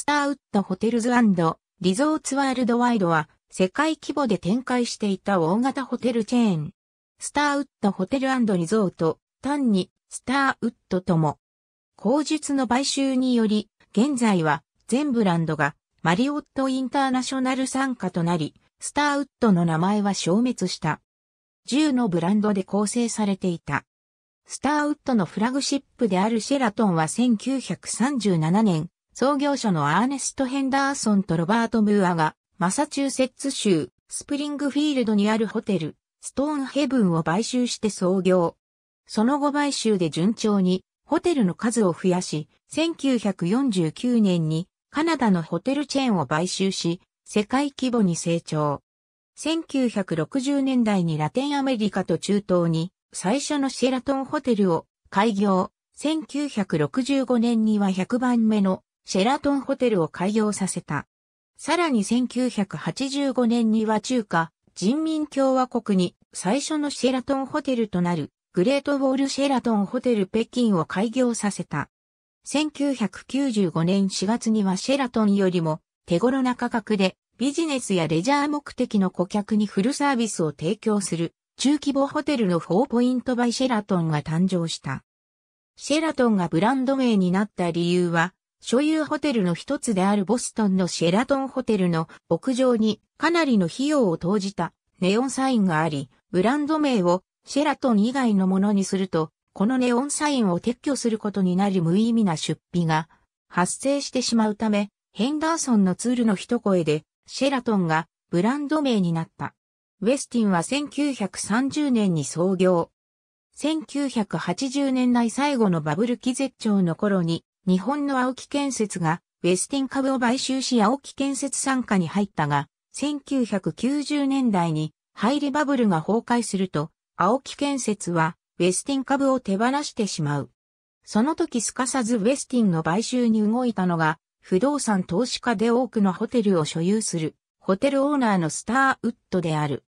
スターウッドホテルズリゾーツワールドワイドは世界規模で展開していた大型ホテルチェーン。スターウッドホテルリゾート、単にスターウッドとも。口述の買収により、現在は全ブランドがマリオットインターナショナル傘下となり、スターウッドの名前は消滅した。10のブランドで構成されていた。スターウッドのフラグシップであるシェラトンは1937年創業者のアーネスト・ヘンダーソンとロバート・ムーアが、マサチューセッツ州、スプリングフィールドにあるホテル、ストーンヘブンを買収して創業。その後買収で順調に、ホテルの数を増やし、1949年にカナダのホテルチェーンを買収し、世界規模に成長。1960年代にラテンアメリカと中東に最初のシェラトンホテルを開業。1965年には100番目のシェラトンホテルを開業させた。さらに1985年には中華人民共和国に最初のシェラトンホテルとなるグレートウォールシェラトンホテル北京を開業させた。1995年4月にはシェラトンよりも手頃な価格でビジネスやレジャー目的の顧客にフルサービスを提供する中規模ホテルの4ポイントバイシェラトンが誕生した。シェラトンがブランド名になった理由は所有ホテルの一つであるボストンのシェラトンホテルの屋上にかなりの費用を投じたネオンサインがあり、ブランド名をシェラトン以外のものにすると、このネオンサインを撤去することになり無意味な出費が発生してしまうため、ヘンダーソンのツールの一声で、シェラトンがブランド名になった。ウェスティンは1930年に創業。1980年代最後のバブル期絶頂の頃に日本の青木建設が、ウェスティン株を買収し青木建設参加に入ったが、1990年代に、ハイリバブルが崩壊すると、青木建設は、ウェスティン株を手放してしまう。その時すかさずウェスティンの買収に動いたのが、不動産投資家で多くのホテルを所有する、ホテルオーナーのスターウッドである。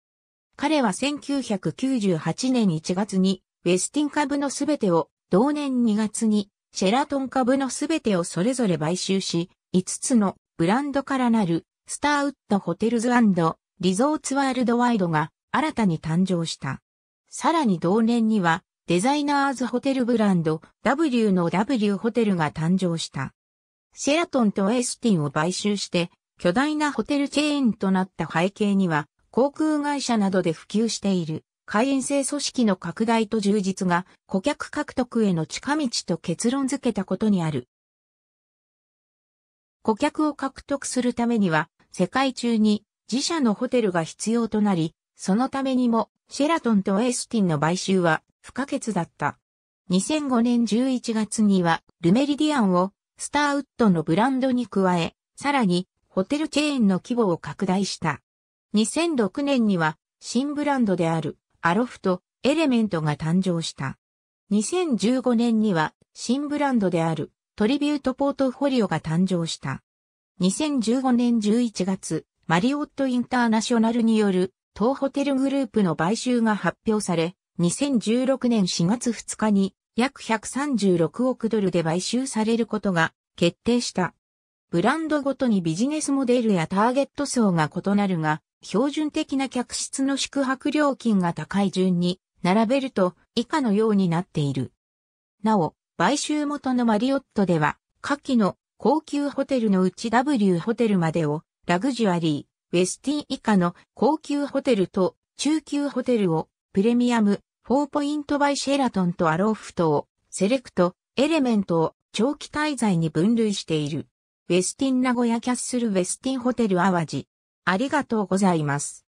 彼は1998年1月に、ウェスティン株のすべてを、同年2月に、シェラトン株のすべてをそれぞれ買収し、5つのブランドからなるスターウッドホテルズリゾーツワールドワイドが新たに誕生した。さらに同年にはデザイナーズホテルブランド W の W ホテルが誕生した。シェラトンとエスティンを買収して巨大なホテルチェーンとなった背景には航空会社などで普及している会員制組織の拡大と充実が顧客獲得への近道と結論付けたことにある。顧客を獲得するためには世界中に自社のホテルが必要となり、そのためにもシェラトンとエスティンの買収は不可欠だった。2005年11月にはルメリディアンをスターウッドのブランドに加え、さらにホテルチェーンの規模を拡大した。2006年には新ブランドであるアロフト、エレメントが誕生した。2015年には新ブランドであるトリビュートポートフォリオが誕生した。2015年11月、マリオットインターナショナルによる当ホテルグループの買収が発表され、2016年4月2日に約136億ドルで買収されることが決定した。ブランドごとにビジネスモデルやターゲット層が異なるが、標準的な客室の宿泊料金が高い順に並べると以下のようになっている。なお、買収元のマリオットでは、下記の高級ホテルのうち W ホテルまでをラグジュアリー、ウェスティン以下の高級ホテルと中級ホテルをプレミアム、フォーポイントバイシェラトンとアローフトをセレクト、エレメントを長期滞在に分類している。ウェスティン名古屋キャッスルウェスティンホテル淡路、ありがとうございます。